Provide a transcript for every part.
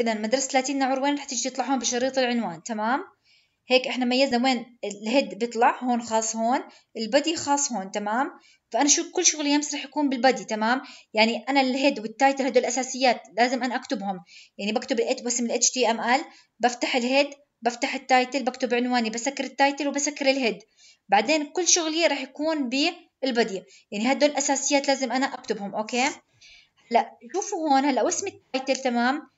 اذا مدرسه 30 نوع وين رح تيجي تطلع هون بشريط العنوان تمام هيك احنا ميزنا وين الهيد بيطلع هون خاص هون البدي خاص هون تمام فانا شو كل شغلي يمس رح يكون بالبدي تمام يعني انا الهيد والتايتل هدول الاساسيات لازم انا اكتبهم يعني بكتب الات بسم الاتش HTML بفتح الهيد بفتح التايتل بكتب عنواني بسكر التايتل وبسكر الهيد بعدين كل شغلي رح يكون بالبدي يعني هدول الاساسيات لازم انا اكتبهم اوكي هلا شوفوا هون هلا واسم التايتل تمام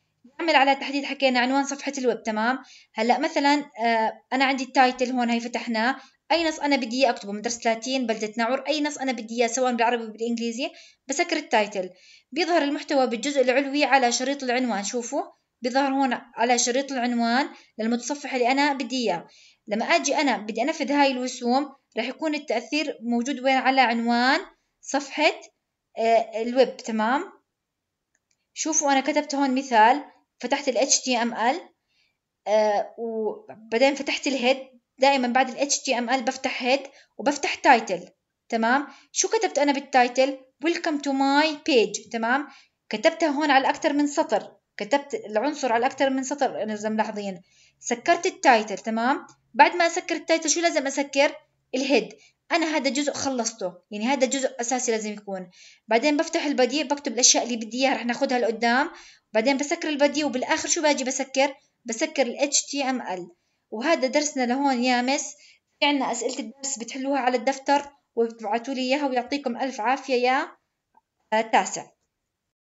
نعمل على تحديد حكينا عنوان صفحة الويب تمام هلا مثلا آه، انا عندي التايتل هون هي فتحناه اي نص انا بدي اياه اكتبه مدرسة 30 بلدة نعور اي نص انا بدي اياه سواء بالعربي وبالانجليزي بسكر التايتل بيظهر المحتوى بالجزء العلوي على شريط العنوان شوفوا بيظهر هون على شريط العنوان للمتصفح اللي انا بدي اياه لما اجي انا بدي انفذ هاي الوسوم راح يكون التاثير موجود وين على عنوان صفحة آه، الويب تمام شوفوا انا كتبت هون مثال فتحت ال HTML آه، وبعدين فتحت الهيد دائما بعد ال HTML بفتح هيد وبفتح تايتل تمام شو كتبت أنا بالتايتل ويلكم تو ماي بيج تمام كتبتها هون على أكثر من سطر كتبت العنصر على أكثر من سطر إذا ملاحظين سكرت التايتل تمام بعد ما أسكر التايتل شو لازم أسكر الهيد انا هذا جزء خلصته يعني هذا جزء اساسي لازم يكون بعدين بفتح البديع بكتب الاشياء اللي بدي اياها رح ناخذها لقدام بعدين بسكر البديع وبالاخر شو باجي بسكر بسكر ال HTML وهذا درسنا لهون يا مس في عنا اسئله الدرس بتحلوها على الدفتر وبتبعتوا لي اياها ويعطيكم الف عافيه يا تاسع